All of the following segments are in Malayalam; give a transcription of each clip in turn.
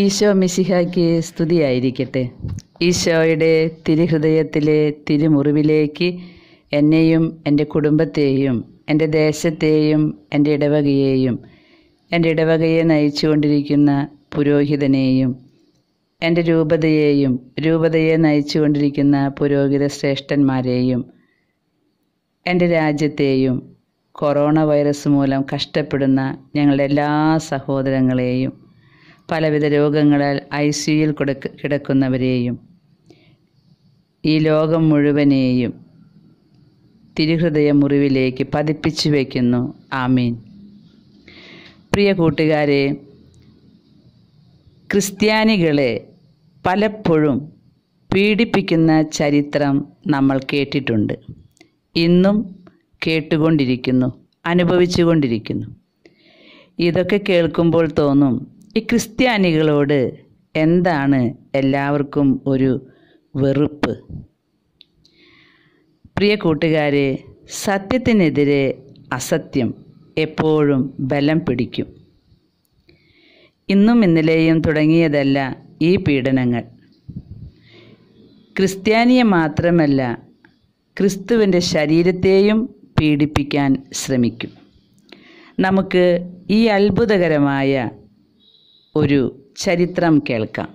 ഈശോ മിശിഹായ്ക്ക് സ്തുതിയായിരിക്കട്ടെ ഈശോയുടെ തിരുഹൃദയത്തിലെ തിരുമുറിവിലേക്ക് എന്നെയും എൻ്റെ കുടുംബത്തെയും എൻ്റെ ദേശത്തെയും എൻ്റെ ഇടവകയെയും എൻ്റെ ഇടവകയെ നയിച്ചുകൊണ്ടിരിക്കുന്ന പുരോഹിതനെയും എൻ്റെ രൂപതയെയും രൂപതയെ നയിച്ചുകൊണ്ടിരിക്കുന്ന പുരോഹിത ശ്രേഷ്ഠന്മാരെയും എൻ്റെ രാജ്യത്തെയും കൊറോണ വൈറസ് മൂലം കഷ്ടപ്പെടുന്ന ഞങ്ങളുടെ എല്ലാ സഹോദരങ്ങളെയും പലവിധ രോഗങ്ങളാൽ ഐ സിയിൽ കിടക്കുന്നവരെയും ഈ ലോകം മുഴുവനെയും തിരുഹൃദയ മുറിവിലേക്ക് പതിപ്പിച്ചു വയ്ക്കുന്നു ആമീൻ പ്രിയ കൂട്ടുകാരെ ക്രിസ്ത്യാനികളെ പലപ്പോഴും പീഡിപ്പിക്കുന്ന ചരിത്രം നമ്മൾ കേട്ടിട്ടുണ്ട് ഇന്നും കേട്ടുകൊണ്ടിരിക്കുന്നു അനുഭവിച്ചുകൊണ്ടിരിക്കുന്നു ഇതൊക്കെ കേൾക്കുമ്പോൾ തോന്നും ഈ ക്രിസ്ത്യാനികളോട് എന്താണ് എല്ലാവർക്കും ഒരു വെറുപ്പ് പ്രിയ കൂട്ടുകാരെ സത്യത്തിനെതിരെ അസത്യം എപ്പോഴും ബലം പിടിക്കും ഇന്നും ഇന്നലെയും തുടങ്ങിയതല്ല ഈ പീഡനങ്ങൾ ക്രിസ്ത്യാനിയെ മാത്രമല്ല ക്രിസ്തുവിൻ്റെ ശരീരത്തെയും പീഡിപ്പിക്കാൻ ശ്രമിക്കും നമുക്ക് ഈ അത്ഭുതകരമായ ഒരു ചരിത്രം കേൾക്കാം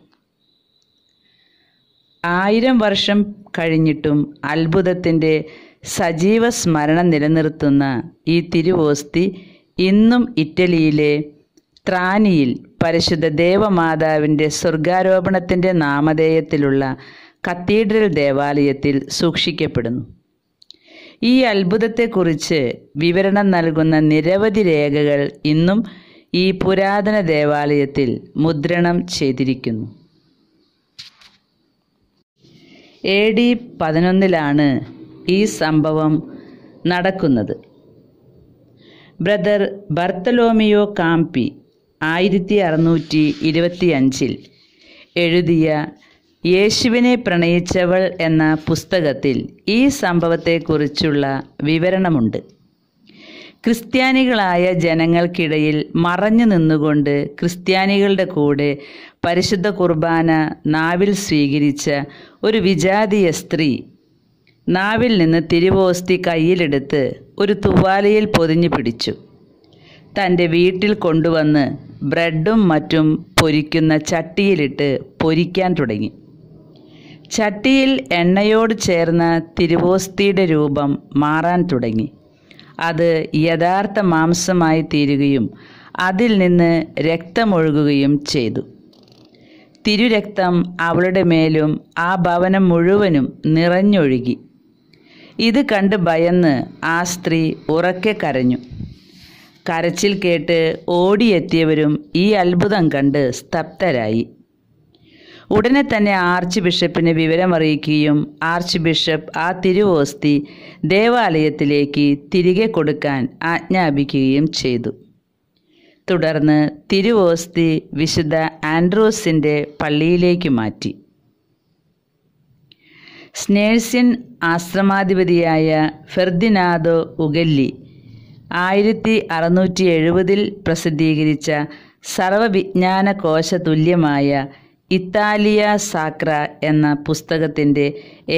ആയിരം വർഷം കഴിഞ്ഞിട്ടും അത്ഭുതത്തിൻ്റെ സജീവ സ്മരണ നിലനിർത്തുന്ന ഈ തിരുവോസ്തി ഇന്നും ഇറ്റലിയിലെ ത്രാനിയിൽ പരിശുദ്ധ ദേവമാതാവിൻ്റെ സ്വർഗാരോപണത്തിൻ്റെ നാമധേയത്തിലുള്ള കത്തീഡ്രൽ ദേവാലയത്തിൽ സൂക്ഷിക്കപ്പെടുന്നു ഈ അത്ഭുതത്തെക്കുറിച്ച് വിവരണം നൽകുന്ന നിരവധി രേഖകൾ ഇന്നും ഈ പുരാതന ദേവാലയത്തിൽ മുദ്രണം ചെയ്തിരിക്കുന്നു എ ഡി പതിനൊന്നിലാണ് ഈ സംഭവം നടക്കുന്നത് ബ്രദർ ബർത്തലോമിയോ കാംപി ആയിരത്തി അറുന്നൂറ്റി ഇരുപത്തി അഞ്ചിൽ എഴുതിയ യേശുവിനെ പ്രണയിച്ചവൾ എന്ന പുസ്തകത്തിൽ ഈ സംഭവത്തെക്കുറിച്ചുള്ള വിവരണമുണ്ട് ക്രിസ്ത്യാനികളായ ജനങ്ങൾക്കിടയിൽ മറഞ്ഞു നിന്നുകൊണ്ട് ക്രിസ്ത്യാനികളുടെ കൂടെ പരിശുദ്ധ കുർബാന നാവിൽ സ്വീകരിച്ച ഒരു വിജാതീയ സ്ത്രീ നാവിൽ നിന്ന് തിരുവോസ്തി കയ്യിലെടുത്ത് ഒരു തുവാലയിൽ പൊതിഞ്ഞു പിടിച്ചു തൻ്റെ വീട്ടിൽ കൊണ്ടുവന്ന് ബ്രെഡും മറ്റും പൊരിക്കുന്ന ചട്ടിയിലിട്ട് പൊരിക്കാൻ തുടങ്ങി ചട്ടിയിൽ എണ്ണയോട് ചേർന്ന തിരുവോസ്തിയുടെ രൂപം മാറാൻ തുടങ്ങി അത് യഥാർത്ഥ മാംസമായി തീരുകയും അതിൽ നിന്ന് രക്തമൊഴുകുകയും ചെയ്തു തിരുരക്തം അവളുടെ മേലും ആ ഭവനം മുഴുവനും നിറഞ്ഞൊഴുകി ഇത് കണ്ട് ഭയന്ന് ആ സ്ത്രീ ഉറക്കെ കരഞ്ഞു കരച്ചിൽ കേട്ട് ഓടിയെത്തിയവരും ഈ അത്ഭുതം കണ്ട് സ്തബ്ധരായി ഉടനെ തന്നെ ആർച്ച് ബിഷപ്പിനെ വിവരമറിയിക്കുകയും ആർച്ച് ബിഷപ്പ് ആ തിരുവോസ്തി ദേവാലയത്തിലേക്ക് തിരികെ കൊടുക്കാൻ ആജ്ഞാപിക്കുകയും ചെയ്തു തുടർന്ന് തിരുവോസ്തി വിശുദ്ധ ആൻഡ്രോസിൻ്റെ പള്ളിയിലേക്ക് മാറ്റി സ്നേഴ്സിൻ ആശ്രമാധിപതിയായ ഫെർദിനാദോ ഉഗല്ലി ആയിരത്തി അറുന്നൂറ്റി എഴുപതിൽ പ്രസിദ്ധീകരിച്ച തുല്യമായ ഇത്താലിയ സാക്ര എന്ന പുസ്തകത്തിൻ്റെ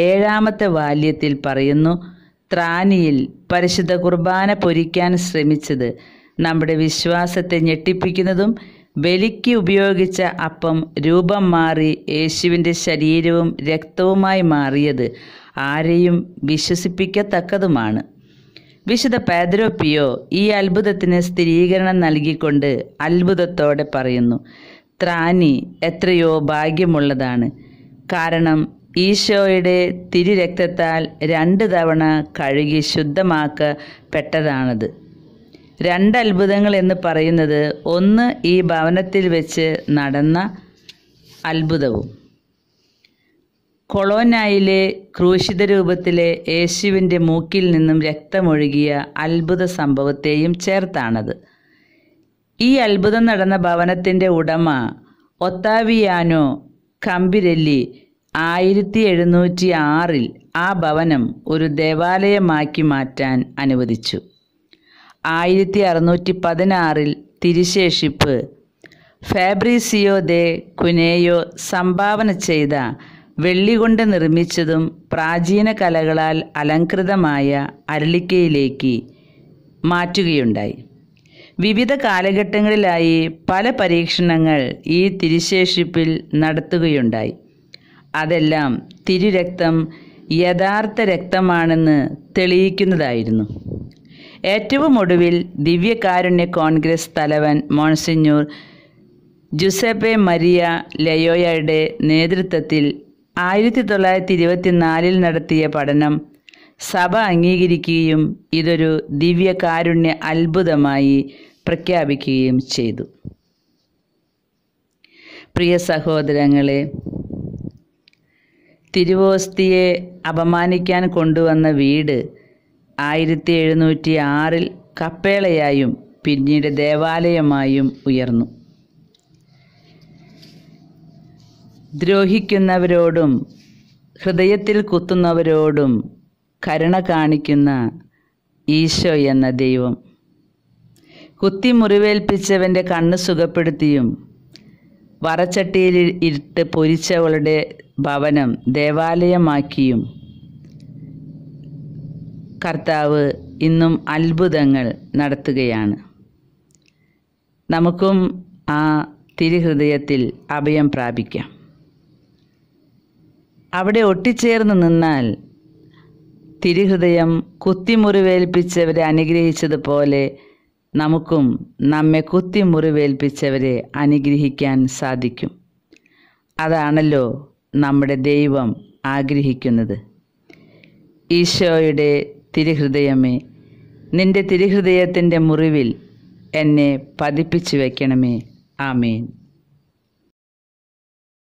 ഏഴാമത്തെ വാല്യത്തിൽ പറയുന്നു ത്രാനിയിൽ പരിശുദ്ധ കുർബാന പൊരിക്കാൻ ശ്രമിച്ചത് നമ്മുടെ വിശ്വാസത്തെ ഞെട്ടിപ്പിക്കുന്നതും ബലിക്ക് ഉപയോഗിച്ച അപ്പം രൂപം മാറി യേശുവിൻ്റെ ശരീരവും രക്തവുമായി മാറിയത് ആരെയും വിശ്വസിപ്പിക്കത്തക്കതുമാണ് വിശുദ്ധ പാദ്രോപ്പിയോ ഈ അത്ഭുതത്തിന് സ്ഥിരീകരണം നൽകിക്കൊണ്ട് അത്ഭുതത്തോടെ പറയുന്നു ത്രാനി എത്രയോ ഭാഗ്യമുള്ളതാണ് കാരണം ഈശോയുടെ തിരുരക്തത്താൽ രണ്ട് തവണ കഴുകി ശുദ്ധമാക്കപ്പെട്ടതാണത് രണ്ട് അത്ഭുതങ്ങൾ എന്ന് പറയുന്നത് ഒന്ന് ഈ ഭവനത്തിൽ വെച്ച് നടന്ന അത്ഭുതവും കൊളോനായിലെ ക്രൂശിത രൂപത്തിലെ യേശുവിൻ്റെ മൂക്കിൽ നിന്നും രക്തമൊഴുകിയ അത്ഭുത സംഭവത്തെയും ചേർത്താണത് ഈ അത്ഭുതം നടന്ന ഭവനത്തിൻ്റെ ഉടമ ഒത്താവിയാനോ കമ്പിരല്ലി ആയിരത്തി എഴുന്നൂറ്റി ആറിൽ ആ ഭവനം ഒരു ദേവാലയമാക്കി മാറ്റാൻ അനുവദിച്ചു ആയിരത്തി അറുന്നൂറ്റി പതിനാറിൽ തിരിശേഷിപ്പ് ഫാബ്രീസിയോ ദെ കുനേയോ സംഭാവന ചെയ്ത വെള്ളി കൊണ്ട് നിർമ്മിച്ചതും പ്രാചീന കലകളാൽ അലങ്കൃതമായ അരളിക്കയിലേക്ക് മാറ്റുകയുണ്ടായി വിവിധ കാലഘട്ടങ്ങളിലായി പല പരീക്ഷണങ്ങൾ ഈ തിരുശേഷിപ്പിൽ നടത്തുകയുണ്ടായി അതെല്ലാം തിരുരക്തം യഥാർത്ഥ രക്തമാണെന്ന് തെളിയിക്കുന്നതായിരുന്നു ഏറ്റവും ഒടുവിൽ ദിവ്യകാരുണ്യ കോൺഗ്രസ് തലവൻ മോൺസിഞ്ഞൂർ ജുസേപ്പെ മരിയ ലയോയയുടെ നേതൃത്വത്തിൽ ആയിരത്തി തൊള്ളായിരത്തി ഇരുപത്തിനാലിൽ നടത്തിയ പഠനം സഭ അംഗീകരിക്കുകയും ഇതൊരു ദിവ്യകാരുണ്യ അത്ഭുതമായി പ്രഖ്യാപിക്കുകയും ചെയ്തു പ്രിയ സഹോദരങ്ങളെ തിരുവോസ്തിയെ അപമാനിക്കാൻ കൊണ്ടുവന്ന വീട് ആയിരത്തി എഴുന്നൂറ്റി ആറിൽ കപ്പേളയായും പിന്നീട് ദേവാലയമായും ഉയർന്നു ദ്രോഹിക്കുന്നവരോടും ഹൃദയത്തിൽ കുത്തുന്നവരോടും കരുണ കാണിക്കുന്ന ഈശോ എന്ന ദൈവം കുത്തി മുറിവേൽപ്പിച്ചവൻ്റെ കണ്ണ് സുഖപ്പെടുത്തിയും വറച്ചട്ടിയിൽ ഇട്ട് പൊരിച്ചവളുടെ ഭവനം ദേവാലയമാക്കിയും കർത്താവ് ഇന്നും അത്ഭുതങ്ങൾ നടത്തുകയാണ് നമുക്കും ആ തിരുഹൃദയത്തിൽ അഭയം പ്രാപിക്കാം അവിടെ ഒട്ടിച്ചേർന്ന് നിന്നാൽ തിരുഹൃദയം കുത്തിമുറിവേൽപ്പിച്ചവരെ അനുഗ്രഹിച്ചതുപോലെ നമുക്കും നമ്മെ കുത്തിമുറിവേൽപ്പിച്ചവരെ അനുഗ്രഹിക്കാൻ സാധിക്കും അതാണല്ലോ നമ്മുടെ ദൈവം ആഗ്രഹിക്കുന്നത് ഈശോയുടെ തിരുഹൃദയമേ നിന്റെ തിരുഹൃദയത്തിൻ്റെ മുറിവിൽ എന്നെ പതിപ്പിച്ചു വയ്ക്കണമേ ആമേൻ